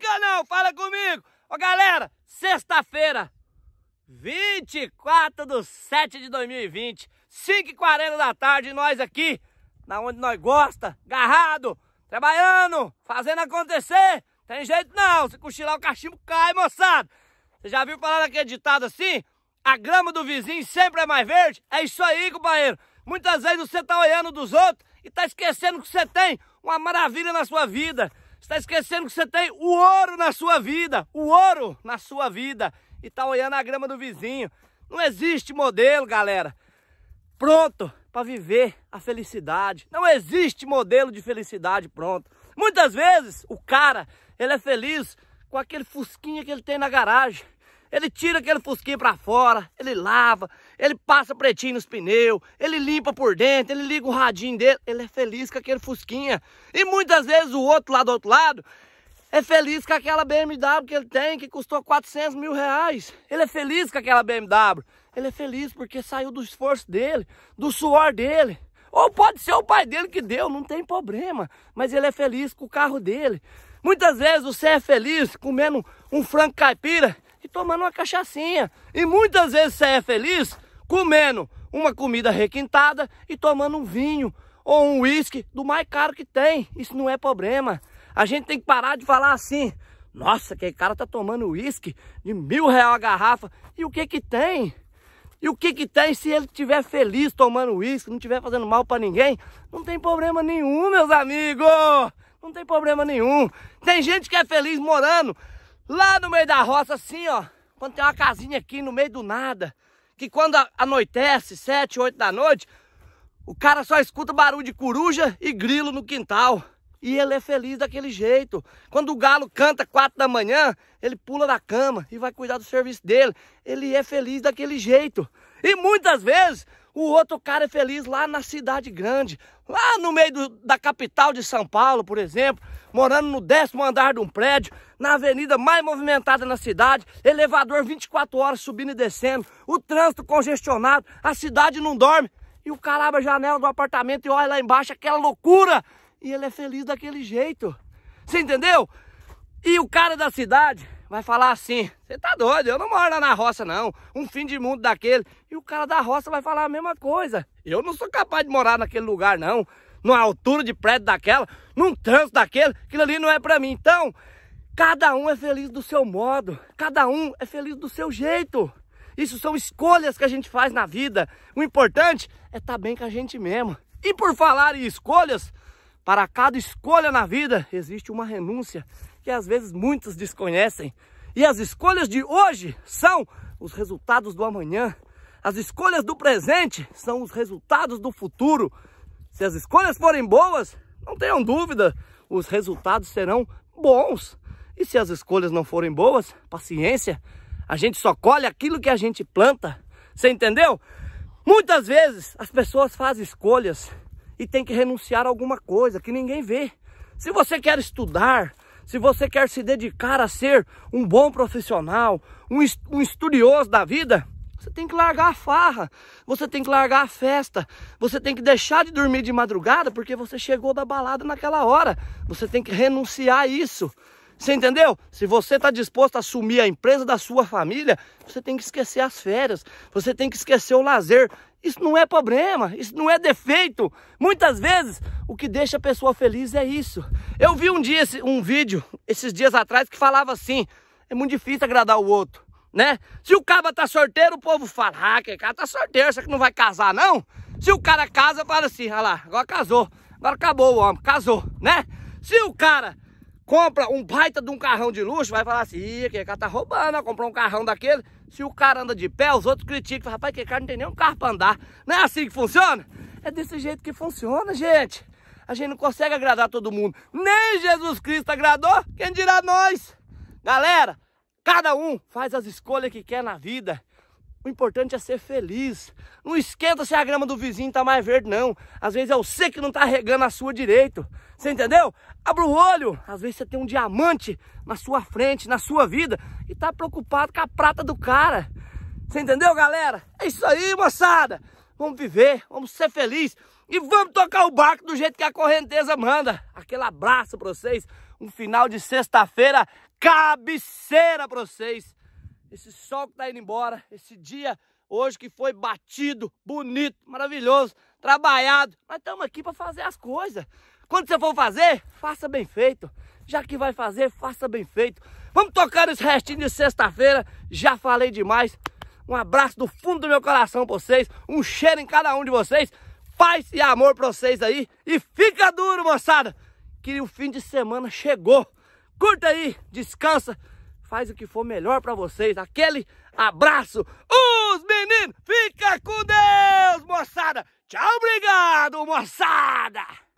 fica não, fala comigo. Ó galera, sexta-feira, 24 de 7 de 2020, 5h40 da tarde, nós aqui, na onde nós gosta, agarrado, trabalhando, fazendo acontecer. Tem jeito não, se cochilar o cachimbo cai, moçada. Você já viu falar daquele ditado assim? A grama do vizinho sempre é mais verde? É isso aí, companheiro. Muitas vezes você tá olhando dos outros e tá esquecendo que você tem uma maravilha na sua vida está esquecendo que você tem o ouro na sua vida, o ouro na sua vida, e está olhando a grama do vizinho. Não existe modelo, galera, pronto para viver a felicidade. Não existe modelo de felicidade pronto. Muitas vezes o cara, ele é feliz com aquele fusquinha que ele tem na garagem. Ele tira aquele fusquinho para fora, ele lava, ele passa pretinho nos pneus, ele limpa por dentro, ele liga o radinho dele, ele é feliz com aquele fusquinha. E muitas vezes o outro lá do outro lado é feliz com aquela BMW que ele tem, que custou 400 mil reais. Ele é feliz com aquela BMW. Ele é feliz porque saiu do esforço dele, do suor dele. Ou pode ser o pai dele que deu, não tem problema. Mas ele é feliz com o carro dele. Muitas vezes você é feliz comendo um frango caipira e tomando uma cachaçinha. E muitas vezes você é feliz comendo uma comida requintada e tomando um vinho ou um uísque do mais caro que tem. Isso não é problema. A gente tem que parar de falar assim, nossa, que cara tá tomando uísque de mil real a garrafa. E o que que tem? E o que que tem se ele estiver feliz tomando uísque, não estiver fazendo mal para ninguém? Não tem problema nenhum, meus amigos! Não tem problema nenhum. Tem gente que é feliz morando Lá no meio da roça, assim, ó. Quando tem uma casinha aqui no meio do nada. Que quando anoitece, sete, oito da noite, o cara só escuta barulho de coruja e grilo no quintal. E ele é feliz daquele jeito. Quando o galo canta quatro da manhã, ele pula da cama e vai cuidar do serviço dele. Ele é feliz daquele jeito. E muitas vezes o outro cara é feliz lá na cidade grande, lá no meio do, da capital de São Paulo, por exemplo, morando no décimo andar de um prédio, na avenida mais movimentada na cidade, elevador 24 horas subindo e descendo, o trânsito congestionado, a cidade não dorme. E o cara abre a janela do apartamento e olha lá embaixo aquela loucura e ele é feliz daquele jeito. Você entendeu? E o cara da cidade vai falar assim: você tá doido, eu não moro lá na roça, não. Um fim de mundo daquele. E o cara da roça vai falar a mesma coisa. Eu não sou capaz de morar naquele lugar, não. Numa altura de prédio daquela, num trânsito daquele, aquilo ali não é pra mim. Então, cada um é feliz do seu modo, cada um é feliz do seu jeito. Isso são escolhas que a gente faz na vida. O importante é estar tá bem com a gente mesmo. E por falar em escolhas, para cada escolha na vida existe uma renúncia que às vezes muitos desconhecem. E as escolhas de hoje são os resultados do amanhã. As escolhas do presente são os resultados do futuro. Se as escolhas forem boas, não tenham dúvida, os resultados serão bons. E se as escolhas não forem boas, paciência, a gente só colhe aquilo que a gente planta. Você entendeu? Muitas vezes as pessoas fazem escolhas e tem que renunciar a alguma coisa que ninguém vê. Se você quer estudar, se você quer se dedicar a ser um bom profissional, um, um estudioso da vida, você tem que largar a farra, você tem que largar a festa, você tem que deixar de dormir de madrugada porque você chegou da balada naquela hora. Você tem que renunciar a isso. Você entendeu? Se você está disposto a assumir a empresa da sua família, você tem que esquecer as férias, você tem que esquecer o lazer. Isso não é problema, isso não é defeito. Muitas vezes o que deixa a pessoa feliz é isso. Eu vi um dia um vídeo esses dias atrás que falava assim: é muito difícil agradar o outro, né? Se o cara tá sorteiro, o povo fala: "Ah, que cara tá sorteiro, você que não vai casar não?" Se o cara casa, fala assim: olha lá, agora casou. Agora acabou o homem, casou", né? Se o cara compra um baita de um carrão de luxo, vai falar assim: "Ih, que cara tá roubando, comprou um carrão daquele" Se o cara anda de pé, os outros criticam. Rapaz, que cara não tem nem um carro pra andar. Não é assim que funciona? É desse jeito que funciona, gente. A gente não consegue agradar todo mundo. Nem Jesus Cristo agradou, quem dirá nós? Galera, cada um faz as escolhas que quer na vida. O importante é ser feliz. Não esquenta se a grama do vizinho tá mais verde, não. Às vezes é você que não tá regando a sua direito. Você entendeu? Abra o olho. Às vezes você tem um diamante na sua frente, na sua vida, e tá preocupado com a prata do cara. Você entendeu, galera? É isso aí, moçada. Vamos viver, vamos ser felizes e vamos tocar o barco do jeito que a correnteza manda. Aquele abraço pra vocês. Um final de sexta-feira, cabeceira pra vocês esse sol que tá indo embora, esse dia hoje que foi batido, bonito, maravilhoso, trabalhado. Nós estamos aqui para fazer as coisas. Quando você for fazer, faça bem feito. Já que vai fazer, faça bem feito. Vamos tocar esse restinho de sexta-feira. Já falei demais. Um abraço do fundo do meu coração para vocês. Um cheiro em cada um de vocês. Paz e amor para vocês aí. E fica duro, moçada, que o fim de semana chegou. Curta aí, descansa faz o que for melhor para vocês. Aquele abraço. Os meninos, fica com Deus, moçada. Tchau, obrigado, moçada.